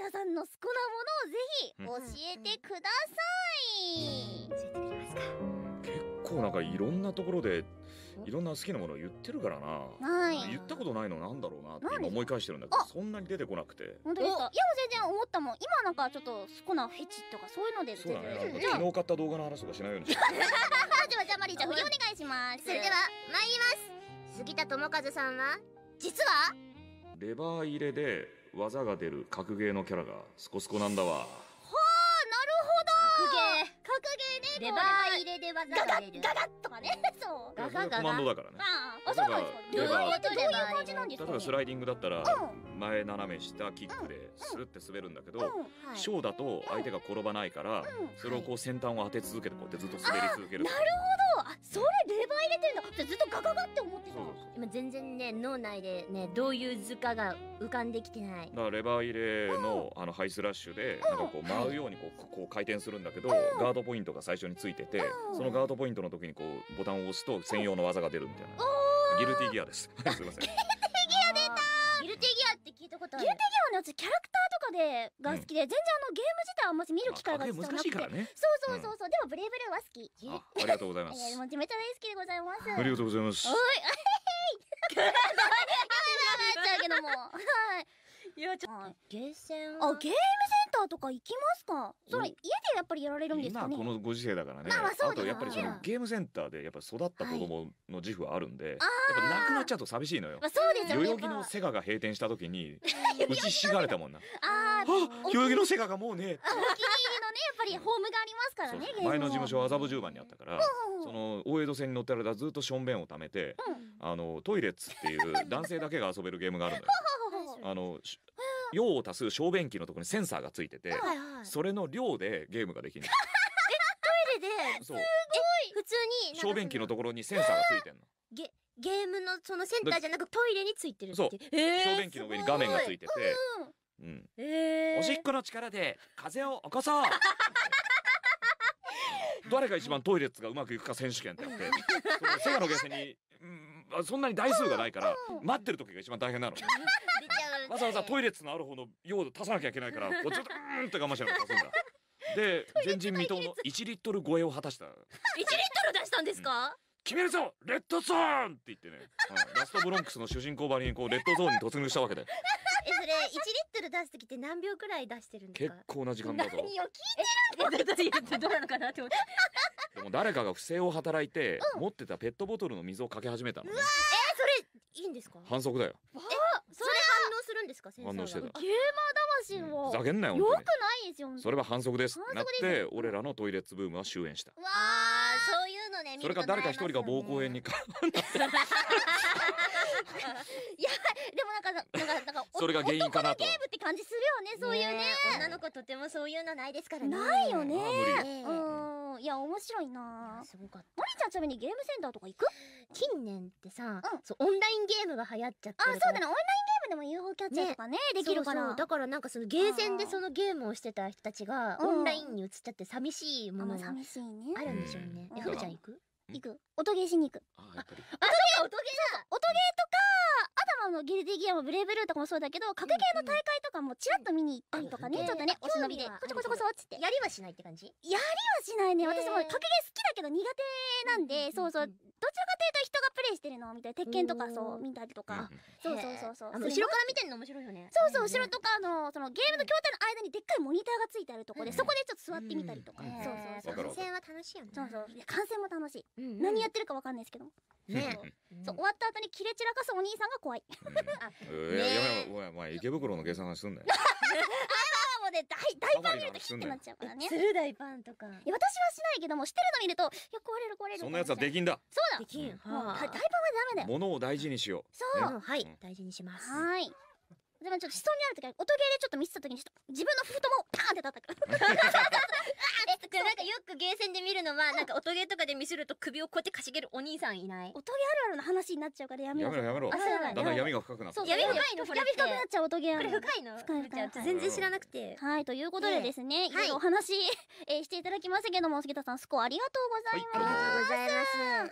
田さんの好きなものをぜひ教えてください、結構なんかいろんなところでいろんな好きなものを言ってるからな、はい、言ったことないのなんだろうなって今思い返してるんだけどそんなに出てこなくて本当ですかいやも全然思ったもん今なんかちょっと好きなフェチとかそういうのでそうだね、昨日買った動画の話とかしないようにしてじゃじゃあマリーちゃん振りお願いしますそれでは参ります杉田智和さんは実はレバー入れで技が出る格ゲーのキャラがスコスコなんだわはあなるほど格ゲー格ゲーねレバー入れで技が出るガガッとかねガガガコマンドだからねあそうなんですか両手どういう感じなんですか、例えばスライディングだったら、前斜め下キックでスルって滑るんだけど、ショーだと相手が転ばないから、それをこう先端を当て続けてこうやってずっと滑り続けるなるほどあそれレバー入れてるんだってずっとガガガって思ってた今全然ね脳内でねどういう図かが浮かんできてないだからレバー入れの,、あのハイスラッシュで、なんかこう回るようにこう,、こう回転するんだけど、ガードポイントが最初についてて、そのガードポイントの時にこうボタンを押すと専用の技が出るみたいなギルティギアです すませんギルティギアって聞いたことあるギルテギアのやつキャラクターとかでが好きで、うん、全然あのゲーム自体あんまり見る機会がなくて、難しいからね、そうそうそうそう、うん、でもブレイブルーは好きあありがとうございますめ ちゃめちゃ大好きでございますありがとうございますおい あへへいなっちゃうけどもはいいやちょっとゲーセンあゲームセンターとか行きますかそれ家でやっぱりやられるんですかねこのご時世だからね、まあ、そうだあとやっぱりそのゲームセンターでやっぱ育った子供の自負はあるんで、はい、やっぱなくなっちゃうと寂しいのよ、まあ、そうですよね代々木のセガが閉店した時に打ちひしがれたもんなあ代々木のセガがもうねお気に入りのねやっぱりホームがありますからね、うん、前の事務所麻布十番にあったから、うん、その大江戸線に乗ってる間ずっとしょんべんを貯めて、うん、あのトイレッツっていう男性だけが遊べるゲームがあるのよ あの用を足す小便器のところにセンサーがついてて、はいはい、それの量でゲームができるえトイレでそう普通に小便器のところにセンサーがついてんのゲゲームのそのセンターじゃなくトイレについてるそう、えー、小便器の上に画面がついてて、うん、えー、おしっこの力で風を起こそう誰が一番トイレッツがうまくいくか選手権ってやってセガのゲーセンにそんなに台数がないから、待ってる時が一番大変なの。わざわざトイレつのある方の用を足さなきゃいけないから、こうちっとうんって我慢しながら足すんだ。で前人未到の1リットル超えを果たした1リットル出したんですか、うん、決めるぞレッドゾーンって言ってね、うん、ラストブロンクスの主人公ばりにこうレッドゾーンに突入したわけで えそれ1リットル出す時って何秒くらい出してるんですか結構な時間だぞ何を聞いてるんで どうなのかなって思ってでも誰かが不正を働いて、持ってたペットボトルの水をかけ始めたのねいいんですか反則だよえそれ反応するんですか反応してたゲーマー魂をふざけんなよよくないですよそれは反則ですなって俺らのトイレッツブームは終焉したわあそういうのねそれか誰か一人が膀胱炎にか いやでもなんかなんかなんか それが原因かなとゲームって感じするよねそういうね女の子とてもそういうのないですからねないよねうんいや面白いなすごかったマリちゃんちなみにゲームセンターとか行く近年ってさ、うん、そうオンラインゲームが流行っちゃってあそうだねオンラインゲームでも UFO キャッチャーとかね、ね、できるからだからなんかそのゲーセンでそのゲームをしてた人たちがオンラインに移っちゃって寂しいものがあるんでしょうね、えふるちゃん行く行く音ゲーしに行くあやっぱりあ音ゲー音ゲーとかあのギルディギアもブレイブルーとかもそうだけど格ゲーの大会とかもちらっと見に行ったりとかね、うんうん、ちょっとねお忍びでこちょこちょこょっつってやりはしないって感じやりはしないね私も格ゲー好きだけど苦手なんで、そうそうどちらかレしてるのみたいな鉄拳とかそう見たりとか、そうそうそうそう後ろから見てるの面白いよねそうそう後ろとかのそのゲームの筐体の間にでっかいモニターがついてあるとこで、そこでちょっと座ってみたりとか、そうそうそう観戦は楽しいよねそうそう観戦も楽しい、何やってるかわかんないですけどね、そう終わった後にキレ散らかすお兄さんが怖い、うん、ねえ、いやいやお前池袋の計算話すんなよ で大大パン見るとヒッてなっちゃうからねする大パンとかいや私はしないけどもしてるの見るといや壊れる壊れるそんなやつはできんだそうだできん、はあ、大パンはダメだよ物を大事にしようそう、ね、はい、うん、大事にしますはいでもちょっと思想にある時は音ゲーでちょっと見せた時にちょっと自分の太ももをパーンって叩く かよくゲーセンで見るのは、なんか音ゲーとかで見せると首をこうやってかしげるお兄さんいない。音ゲあるあるの話になっちゃうからやめやめろやめろ。あそうだだんだん闇が深くなって闇深いのこれっ闇深くなっちゃう音ゲーこれ深いの深い深い深い全然知らなくて。はい、ということでですね、いろいろお話、していただきましたけども、杉田さん、スコアありがとうございます。はいありがとうございます。はい、